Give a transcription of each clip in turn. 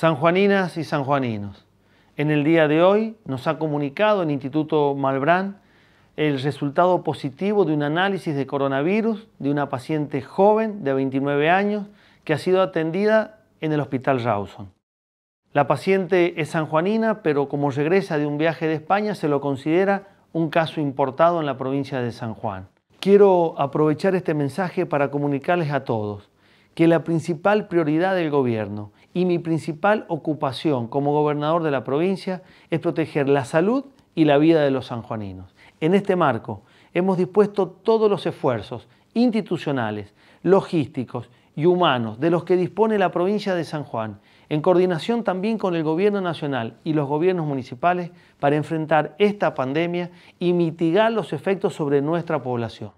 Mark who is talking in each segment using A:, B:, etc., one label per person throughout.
A: Sanjuaninas y sanjuaninos, en el día de hoy nos ha comunicado el Instituto Malbrán el resultado positivo de un análisis de coronavirus de una paciente joven de 29 años que ha sido atendida en el Hospital Rawson. La paciente es sanjuanina, pero como regresa de un viaje de España se lo considera un caso importado en la provincia de San Juan. Quiero aprovechar este mensaje para comunicarles a todos que la principal prioridad del gobierno y mi principal ocupación como gobernador de la provincia es proteger la salud y la vida de los sanjuaninos. En este marco, hemos dispuesto todos los esfuerzos institucionales, logísticos y humanos de los que dispone la provincia de San Juan, en coordinación también con el gobierno nacional y los gobiernos municipales, para enfrentar esta pandemia y mitigar los efectos sobre nuestra población.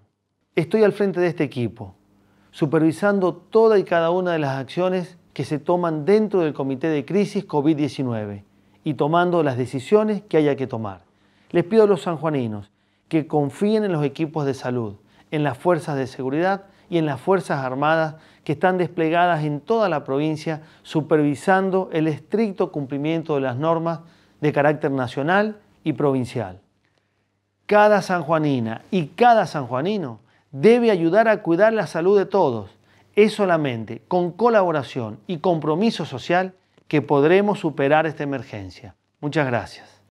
A: Estoy al frente de este equipo, supervisando toda y cada una de las acciones que se toman dentro del Comité de Crisis COVID-19 y tomando las decisiones que haya que tomar. Les pido a los sanjuaninos que confíen en los equipos de salud, en las fuerzas de seguridad y en las Fuerzas Armadas que están desplegadas en toda la provincia supervisando el estricto cumplimiento de las normas de carácter nacional y provincial. Cada sanjuanina y cada sanjuanino debe ayudar a cuidar la salud de todos. Es solamente con colaboración y compromiso social que podremos superar esta emergencia. Muchas gracias.